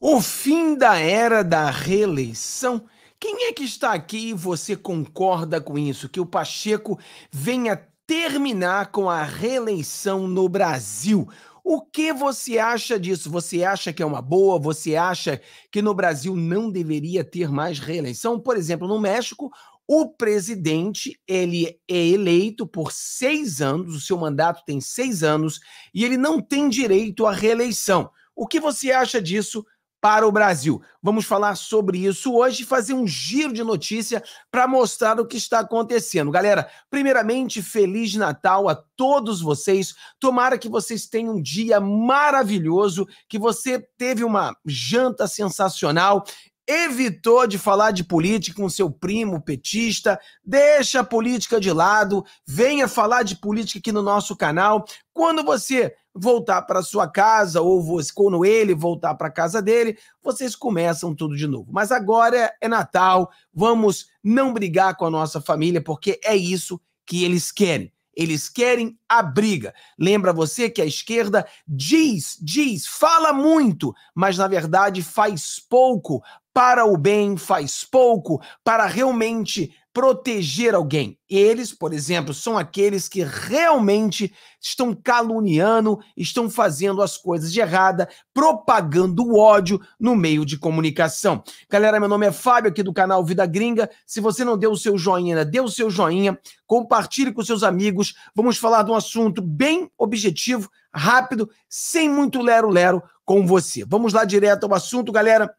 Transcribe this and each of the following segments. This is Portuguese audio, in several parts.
O fim da era da reeleição. Quem é que está aqui e você concorda com isso? Que o Pacheco venha terminar com a reeleição no Brasil. O que você acha disso? Você acha que é uma boa? Você acha que no Brasil não deveria ter mais reeleição? Por exemplo, no México, o presidente ele é eleito por seis anos, o seu mandato tem seis anos e ele não tem direito à reeleição. O que você acha disso? para o Brasil. Vamos falar sobre isso hoje e fazer um giro de notícia para mostrar o que está acontecendo. Galera, primeiramente, Feliz Natal a todos vocês. Tomara que vocês tenham um dia maravilhoso, que você teve uma janta sensacional evitou de falar de política com seu primo petista, deixa a política de lado, venha falar de política aqui no nosso canal. Quando você voltar para sua casa, ou quando ele voltar para a casa dele, vocês começam tudo de novo. Mas agora é Natal, vamos não brigar com a nossa família, porque é isso que eles querem. Eles querem a briga. Lembra você que a esquerda diz, diz, fala muito, mas na verdade faz pouco para o bem, faz pouco para realmente proteger alguém. Eles, por exemplo, são aqueles que realmente estão caluniando, estão fazendo as coisas de errada, propagando o ódio no meio de comunicação. Galera, meu nome é Fábio aqui do canal Vida Gringa. Se você não deu o seu joinha, dê o seu joinha, compartilhe com seus amigos. Vamos falar de um assunto bem objetivo, rápido, sem muito lero-lero com você. Vamos lá direto ao assunto, galera,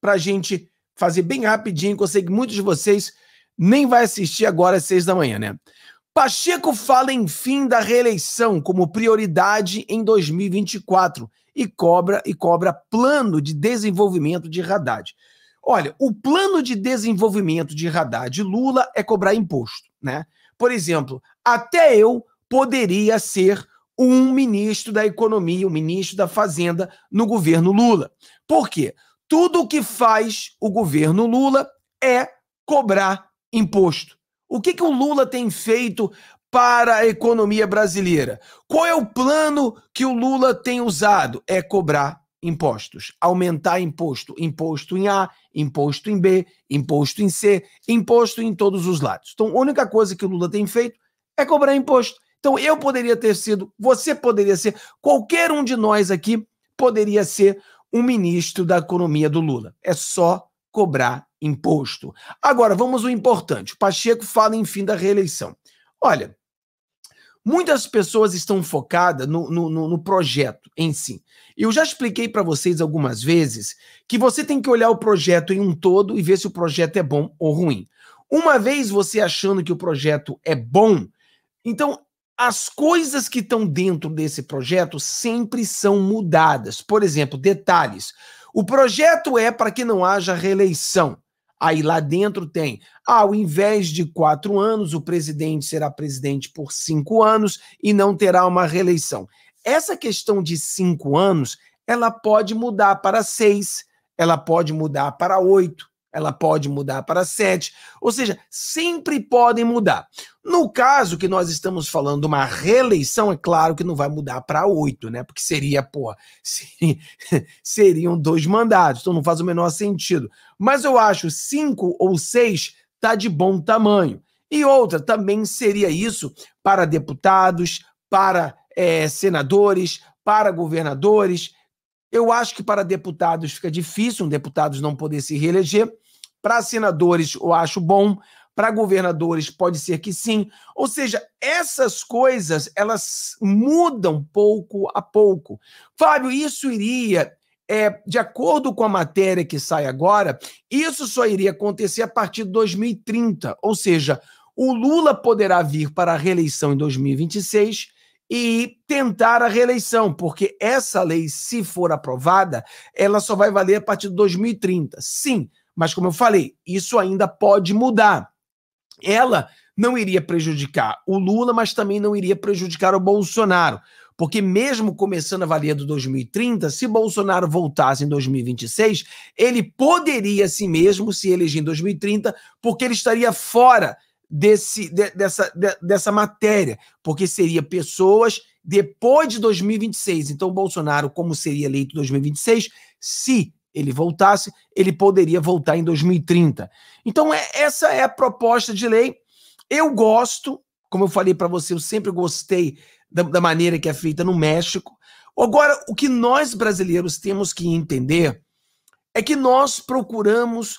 pra gente fazer bem rapidinho, que eu sei que muitos de vocês nem vai assistir agora às seis da manhã, né? Pacheco fala em fim da reeleição como prioridade em 2024 e cobra e cobra plano de desenvolvimento de Haddad. Olha, o plano de desenvolvimento de Haddad Lula é cobrar imposto, né? Por exemplo, até eu poderia ser um ministro da economia, um ministro da fazenda no governo Lula. Por quê? Tudo o que faz o governo Lula é cobrar imposto. O que, que o Lula tem feito para a economia brasileira? Qual é o plano que o Lula tem usado? É cobrar impostos, aumentar imposto, imposto em A, imposto em B, imposto em C, imposto em todos os lados. Então, a única coisa que o Lula tem feito é cobrar imposto. Então, eu poderia ter sido, você poderia ser, qualquer um de nós aqui poderia ser um ministro da economia do Lula. É só cobrar imposto. Agora, vamos ao importante. O Pacheco fala em fim da reeleição. Olha, muitas pessoas estão focadas no, no, no projeto em si. Eu já expliquei para vocês algumas vezes que você tem que olhar o projeto em um todo e ver se o projeto é bom ou ruim. Uma vez você achando que o projeto é bom, então as coisas que estão dentro desse projeto sempre são mudadas. Por exemplo, detalhes. O projeto é para que não haja reeleição. Aí lá dentro tem, ao invés de quatro anos, o presidente será presidente por cinco anos e não terá uma reeleição. Essa questão de cinco anos, ela pode mudar para seis, ela pode mudar para oito, ela pode mudar para 7, ou seja, sempre podem mudar. No caso que nós estamos falando de uma reeleição, é claro que não vai mudar para 8, né? Porque seria, pô, seria, seriam dois mandatos, então não faz o menor sentido. Mas eu acho 5 ou 6 tá de bom tamanho. E outra também seria isso para deputados, para é, senadores, para governadores, eu acho que para deputados fica difícil um deputado não poder se reeleger. Para senadores, eu acho bom. Para governadores, pode ser que sim. Ou seja, essas coisas, elas mudam pouco a pouco. Fábio, isso iria é, de acordo com a matéria que sai agora, isso só iria acontecer a partir de 2030. Ou seja, o Lula poderá vir para a reeleição em 2026 e tentar a reeleição, porque essa lei, se for aprovada, ela só vai valer a partir de 2030. Sim, mas como eu falei, isso ainda pode mudar. Ela não iria prejudicar o Lula, mas também não iria prejudicar o Bolsonaro. Porque, mesmo começando a valer do 2030, se Bolsonaro voltasse em 2026, ele poderia, assim mesmo, se eleger em 2030, porque ele estaria fora desse, de, dessa, de, dessa matéria, porque seria pessoas depois de 2026. Então, Bolsonaro, como seria eleito em 2026, se ele voltasse, ele poderia voltar em 2030. Então, é, essa é a proposta de lei. Eu gosto, como eu falei para você, eu sempre gostei da, da maneira que é feita no México. Agora, o que nós brasileiros temos que entender é que nós procuramos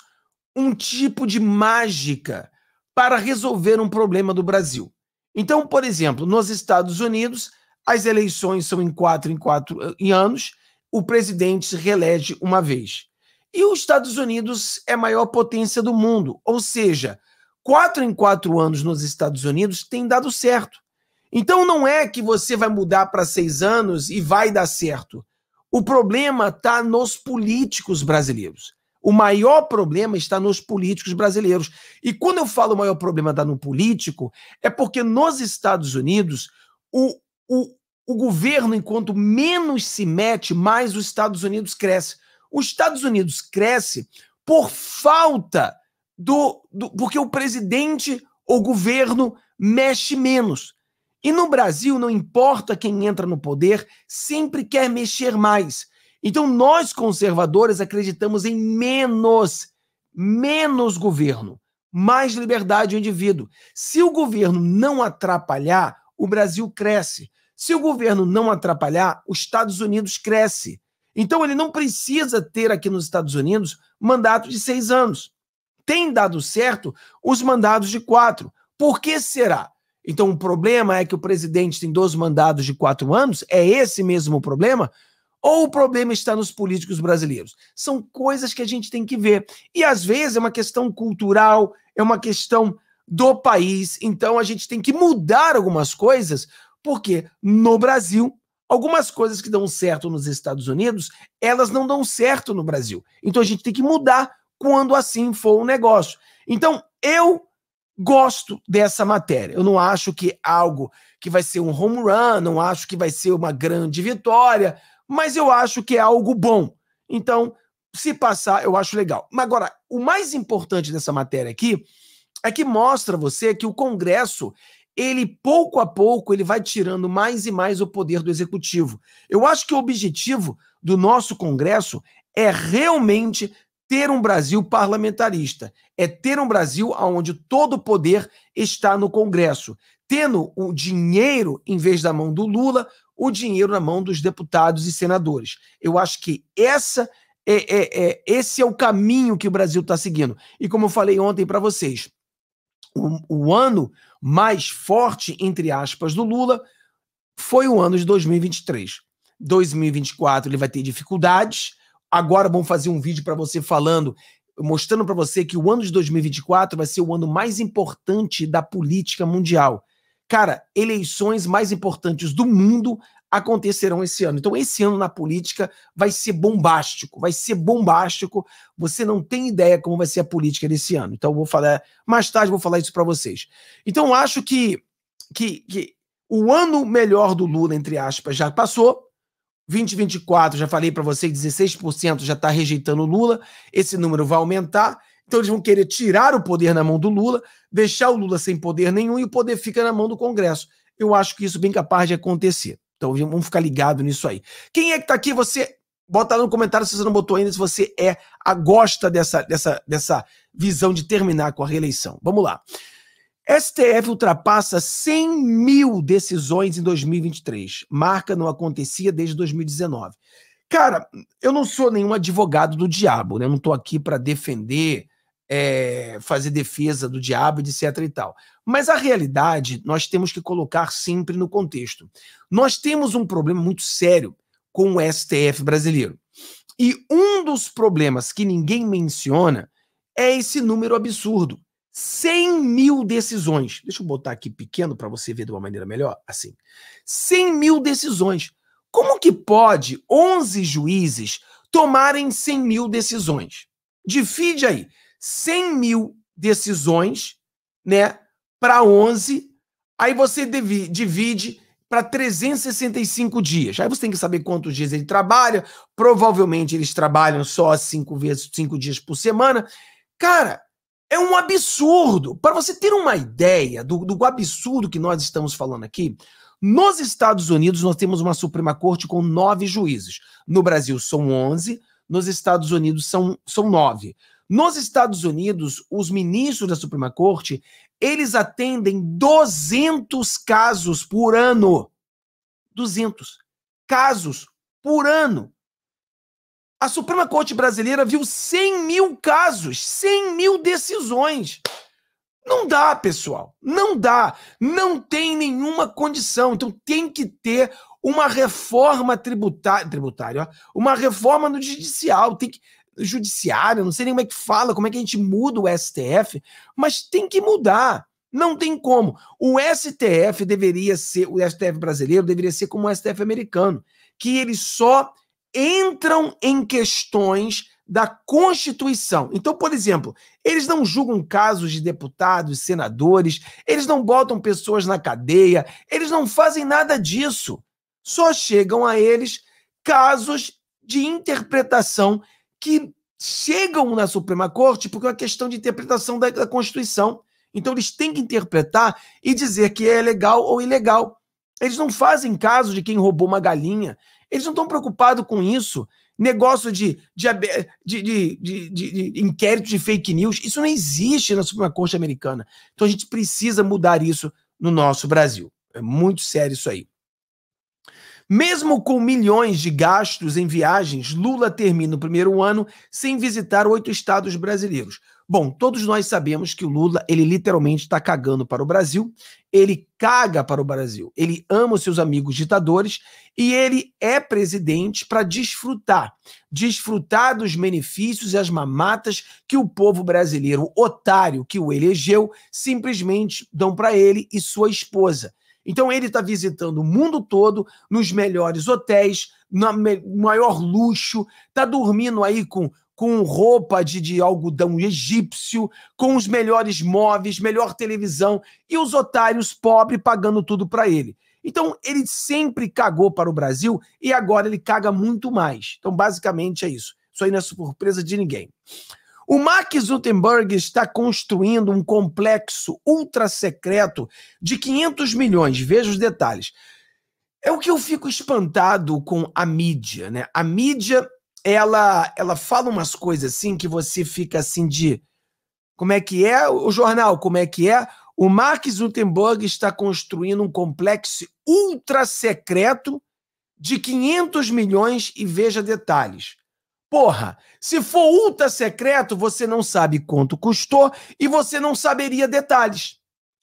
um tipo de mágica para resolver um problema do Brasil. Então, por exemplo, nos Estados Unidos, as eleições são em quatro em quatro eh, em anos, o presidente se reelege uma vez. E os Estados Unidos é a maior potência do mundo, ou seja, quatro em quatro anos nos Estados Unidos tem dado certo. Então não é que você vai mudar para seis anos e vai dar certo. O problema está nos políticos brasileiros. O maior problema está nos políticos brasileiros. E quando eu falo o maior problema está no político, é porque nos Estados Unidos, o, o, o governo, enquanto menos se mete, mais os Estados Unidos cresce. Os Estados Unidos cresce por falta do, do. porque o presidente ou governo mexe menos. E no Brasil, não importa quem entra no poder, sempre quer mexer mais. Então, nós conservadores acreditamos em menos, menos governo, mais liberdade ao indivíduo. Se o governo não atrapalhar, o Brasil cresce. Se o governo não atrapalhar, os Estados Unidos cresce. Então, ele não precisa ter aqui nos Estados Unidos mandato de seis anos. Tem dado certo os mandados de quatro. Por que será? Então, o problema é que o presidente tem 12 mandados de quatro anos? É esse mesmo o problema? ou o problema está nos políticos brasileiros? São coisas que a gente tem que ver. E às vezes é uma questão cultural, é uma questão do país. Então a gente tem que mudar algumas coisas, porque no Brasil, algumas coisas que dão certo nos Estados Unidos, elas não dão certo no Brasil. Então a gente tem que mudar quando assim for o um negócio. Então eu gosto dessa matéria. Eu não acho que algo que vai ser um home run, não acho que vai ser uma grande vitória, mas eu acho que é algo bom. Então, se passar, eu acho legal. Mas agora, o mais importante dessa matéria aqui é que mostra você que o Congresso, ele pouco a pouco, ele vai tirando mais e mais o poder do executivo. Eu acho que o objetivo do nosso Congresso é realmente ter um Brasil parlamentarista, é ter um Brasil onde todo o poder está no Congresso, tendo o dinheiro em vez da mão do Lula, o dinheiro na mão dos deputados e senadores. Eu acho que essa é, é, é esse é o caminho que o Brasil está seguindo. E como eu falei ontem para vocês, o, o ano mais forte, entre aspas, do Lula foi o ano de 2023. 2024 ele vai ter dificuldades. Agora vamos fazer um vídeo para você falando mostrando para você que o ano de 2024 vai ser o ano mais importante da política mundial. Cara, eleições mais importantes do mundo acontecerão esse ano. Então, esse ano na política vai ser bombástico, vai ser bombástico. Você não tem ideia como vai ser a política desse ano. Então, vou falar mais tarde, vou falar isso para vocês. Então, acho que, que, que o ano melhor do Lula, entre aspas, já passou. 2024, já falei para vocês, 16% já está rejeitando o Lula. Esse número vai aumentar. Então eles vão querer tirar o poder na mão do Lula, deixar o Lula sem poder nenhum e o poder fica na mão do Congresso. Eu acho que isso é bem capaz de acontecer. Então vamos ficar ligado nisso aí. Quem é que está aqui? Você bota no comentário se você não botou ainda, se você é a gosta dessa, dessa, dessa visão de terminar com a reeleição. Vamos lá. STF ultrapassa 100 mil decisões em 2023. Marca não acontecia desde 2019. Cara, eu não sou nenhum advogado do diabo, né? Eu não estou aqui para defender é, fazer defesa do diabo, etc. e tal. Mas a realidade nós temos que colocar sempre no contexto. Nós temos um problema muito sério com o STF brasileiro. E um dos problemas que ninguém menciona é esse número absurdo. 100 mil decisões. Deixa eu botar aqui pequeno para você ver de uma maneira melhor. Assim. 100 mil decisões. Como que pode 11 juízes tomarem 100 mil decisões? Divide aí. 100 mil decisões, né? Para 11, aí você divide para 365 dias. Aí você tem que saber quantos dias ele trabalha. Provavelmente eles trabalham só cinco vezes, cinco dias por semana. Cara, é um absurdo. Para você ter uma ideia do, do absurdo que nós estamos falando aqui, nos Estados Unidos nós temos uma Suprema Corte com nove juízes. No Brasil são 11, nos Estados Unidos são, são nove. Nos Estados Unidos, os ministros da Suprema Corte, eles atendem 200 casos por ano. 200 casos por ano. A Suprema Corte brasileira viu 100 mil casos, 100 mil decisões. Não dá, pessoal. Não dá. Não tem nenhuma condição. Então tem que ter uma reforma tributária, tributária uma reforma no judicial. Tem que, judiciário, não sei nem como é que fala, como é que a gente muda o STF, mas tem que mudar. Não tem como. O STF deveria ser, o STF brasileiro deveria ser como o STF americano, que eles só entram em questões da Constituição. Então, por exemplo, eles não julgam casos de deputados, senadores, eles não botam pessoas na cadeia, eles não fazem nada disso. Só chegam a eles casos de interpretação que chegam na Suprema Corte porque é uma questão de interpretação da, da Constituição. Então eles têm que interpretar e dizer que é legal ou ilegal. Eles não fazem caso de quem roubou uma galinha. Eles não estão preocupados com isso. Negócio de, de, de, de, de inquérito de fake news, isso não existe na Suprema Corte Americana. Então a gente precisa mudar isso no nosso Brasil. É muito sério isso aí. Mesmo com milhões de gastos em viagens, Lula termina o primeiro ano sem visitar oito estados brasileiros. Bom, todos nós sabemos que o Lula, ele literalmente está cagando para o Brasil, ele caga para o Brasil, ele ama os seus amigos ditadores e ele é presidente para desfrutar, desfrutar dos benefícios e as mamatas que o povo brasileiro otário que o elegeu simplesmente dão para ele e sua esposa. Então ele está visitando o mundo todo, nos melhores hotéis, no maior luxo, está dormindo aí com, com roupa de, de algodão egípcio, com os melhores móveis, melhor televisão, e os otários pobres pagando tudo para ele. Então, ele sempre cagou para o Brasil e agora ele caga muito mais. Então, basicamente é isso. Isso aí não é surpresa de ninguém. O Mark Zuckerberg está construindo um complexo ultra secreto de 500 milhões. Veja os detalhes. É o que eu fico espantado com a mídia, né? A mídia, ela, ela fala umas coisas assim que você fica assim de como é que é o jornal, como é que é? O Mark Zuckerberg está construindo um complexo ultra secreto de 500 milhões e veja detalhes. Porra, se for ultra secreto, você não sabe quanto custou e você não saberia detalhes.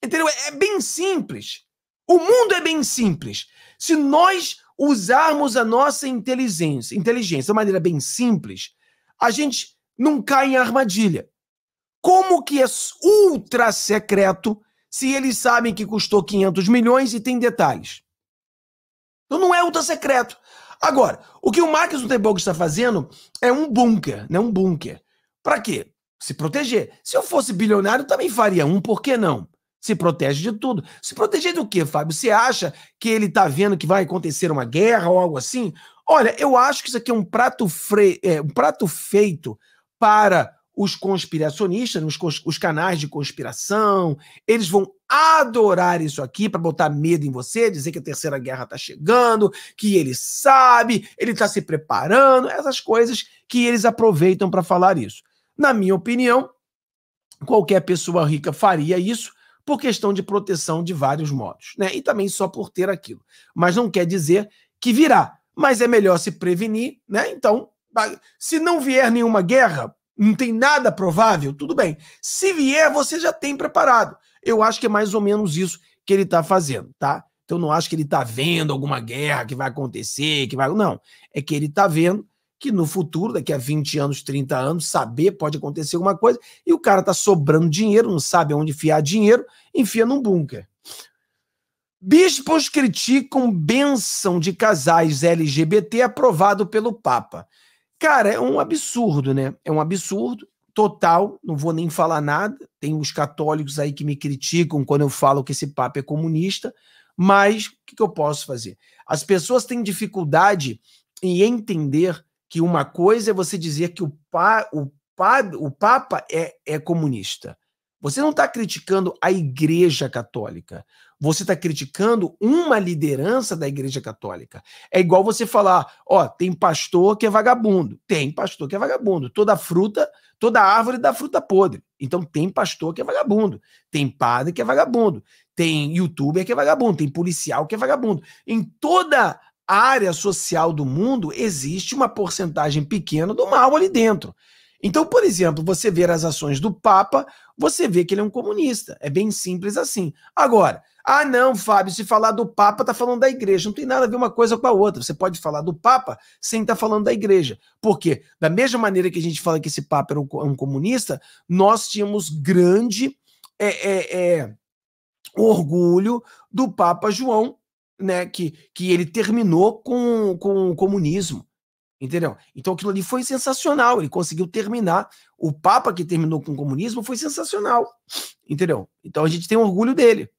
Entendeu? É, é bem simples. O mundo é bem simples. Se nós usarmos a nossa inteligência, inteligência de uma maneira bem simples, a gente não cai em armadilha. Como que é ultra secreto se eles sabem que custou 500 milhões e tem detalhes? Então não é ultra secreto. Agora, o que o Mark Zuckerberg está fazendo é um bunker, né? Um bunker. Para quê? Se proteger. Se eu fosse bilionário, também faria um, por que não? Se protege de tudo. Se proteger do quê, Fábio? Você acha que ele está vendo que vai acontecer uma guerra ou algo assim? Olha, eu acho que isso aqui é um prato, fre... é, um prato feito para os conspiracionistas, os, os canais de conspiração. Eles vão adorar isso aqui para botar medo em você, dizer que a terceira guerra está chegando, que ele sabe, ele está se preparando, essas coisas que eles aproveitam para falar isso. Na minha opinião, qualquer pessoa rica faria isso por questão de proteção de vários modos, né? E também só por ter aquilo. Mas não quer dizer que virá, mas é melhor se prevenir, né? Então, se não vier nenhuma guerra, não tem nada provável, tudo bem. Se vier, você já tem preparado. Eu acho que é mais ou menos isso que ele está fazendo, tá? Então não acho que ele está vendo alguma guerra que vai acontecer, que vai. Não. É que ele está vendo que no futuro, daqui a 20 anos, 30 anos, saber pode acontecer alguma coisa, e o cara está sobrando dinheiro, não sabe onde enfiar dinheiro, enfia num bunker. Bispos criticam benção de casais LGBT aprovado pelo Papa. Cara, é um absurdo, né? É um absurdo total, não vou nem falar nada, tem os católicos aí que me criticam quando eu falo que esse Papa é comunista, mas o que, que eu posso fazer? As pessoas têm dificuldade em entender que uma coisa é você dizer que o, pa, o, pa, o Papa é, é comunista. Você não está criticando a Igreja Católica. Você está criticando uma liderança da Igreja Católica. É igual você falar, ó, tem pastor que é vagabundo. Tem pastor que é vagabundo. Toda fruta, toda árvore dá fruta podre. Então tem pastor que é vagabundo, tem padre que é vagabundo, tem youtuber que é vagabundo, tem policial que é vagabundo. Em toda área social do mundo existe uma porcentagem pequena do mal ali dentro. Então, por exemplo, você ver as ações do Papa, você vê que ele é um comunista. É bem simples assim. Agora, ah, não, Fábio, se falar do Papa, tá falando da igreja. Não tem nada a ver uma coisa com a outra. Você pode falar do Papa sem estar tá falando da igreja. Porque, da mesma maneira que a gente fala que esse Papa era um, é um comunista, nós tínhamos grande é, é, é, orgulho do Papa João, né? Que, que ele terminou com, com o comunismo. Entendeu? Então aquilo ali foi sensacional. Ele conseguiu terminar. O Papa que terminou com o comunismo foi sensacional. Entendeu? Então a gente tem orgulho dele.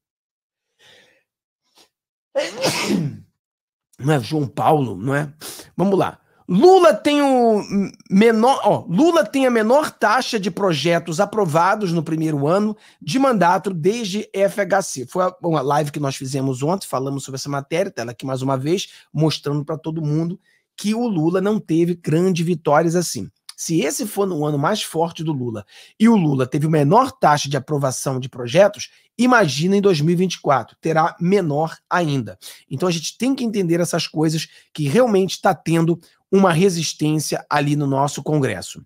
Não é João Paulo, não é? Vamos lá. Lula tem o menor, ó, Lula tem a menor taxa de projetos aprovados no primeiro ano de mandato desde FHC. Foi uma live que nós fizemos ontem, falamos sobre essa matéria, tela aqui mais uma vez, mostrando para todo mundo que o Lula não teve grandes vitórias assim. Se esse for no ano mais forte do Lula e o Lula teve menor taxa de aprovação de projetos, imagina em 2024, terá menor ainda. Então a gente tem que entender essas coisas que realmente está tendo uma resistência ali no nosso Congresso.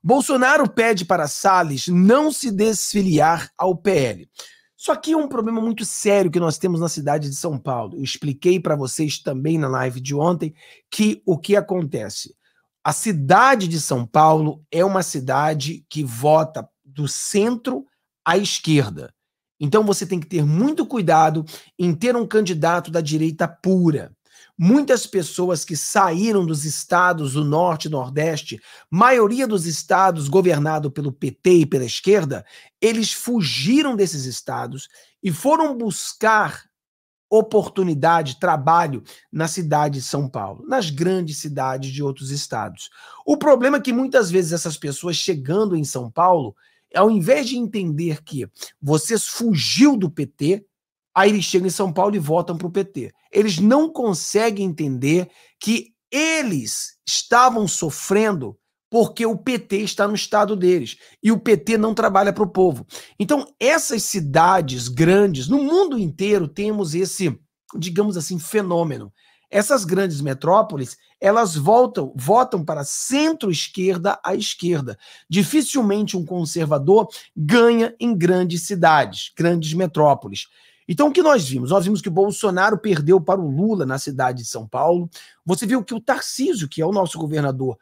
Bolsonaro pede para Salles não se desfiliar ao PL. Só que é um problema muito sério que nós temos na cidade de São Paulo. Eu expliquei para vocês também na live de ontem que o que acontece? A cidade de São Paulo é uma cidade que vota do centro à esquerda. Então você tem que ter muito cuidado em ter um candidato da direita pura. Muitas pessoas que saíram dos estados do norte e nordeste, maioria dos estados governado pelo PT e pela esquerda, eles fugiram desses estados e foram buscar oportunidade, trabalho na cidade de São Paulo, nas grandes cidades de outros estados. O problema é que muitas vezes essas pessoas chegando em São Paulo, ao invés de entender que você fugiu do PT, aí eles chegam em São Paulo e votam para o PT. Eles não conseguem entender que eles estavam sofrendo porque o PT está no estado deles e o PT não trabalha para o povo. Então, essas cidades grandes, no mundo inteiro, temos esse, digamos assim, fenômeno. Essas grandes metrópoles, elas voltam, votam para centro-esquerda à esquerda. Dificilmente um conservador ganha em grandes cidades, grandes metrópoles. Então, o que nós vimos? Nós vimos que o Bolsonaro perdeu para o Lula na cidade de São Paulo. Você viu que o Tarcísio, que é o nosso governador,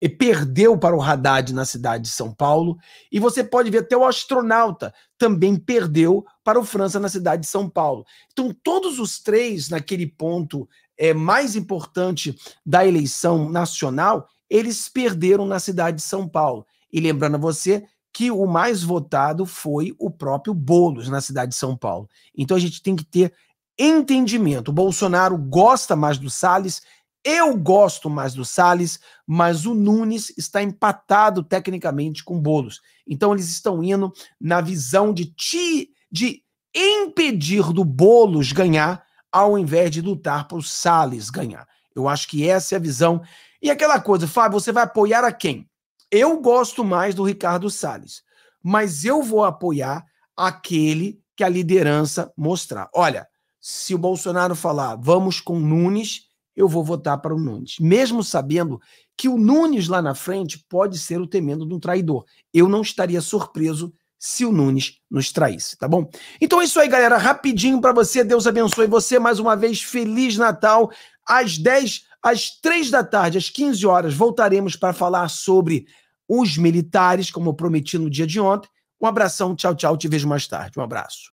e perdeu para o Haddad na cidade de São Paulo, e você pode ver até o astronauta também perdeu para o França na cidade de São Paulo. Então, todos os três, naquele ponto é, mais importante da eleição nacional, eles perderam na cidade de São Paulo. E lembrando a você que o mais votado foi o próprio Bolos na cidade de São Paulo. Então a gente tem que ter entendimento. O Bolsonaro gosta mais do Salles, eu gosto mais do Salles, mas o Nunes está empatado tecnicamente com Bolos. Então eles estão indo na visão de ti, de impedir do Bolos ganhar, ao invés de lutar para o Salles ganhar. Eu acho que essa é a visão. E aquela coisa, Fábio, você vai apoiar a quem? Eu gosto mais do Ricardo Salles, mas eu vou apoiar aquele que a liderança mostrar. Olha, se o Bolsonaro falar, vamos com Nunes eu vou votar para o Nunes, mesmo sabendo que o Nunes lá na frente pode ser o temendo de um traidor. Eu não estaria surpreso se o Nunes nos traísse, tá bom? Então é isso aí, galera. Rapidinho para você. Deus abençoe você mais uma vez. Feliz Natal. Às 10, às 3 da tarde, às 15 horas, voltaremos para falar sobre os militares, como prometi no dia de ontem. Um abração, tchau, tchau. Te vejo mais tarde. Um abraço.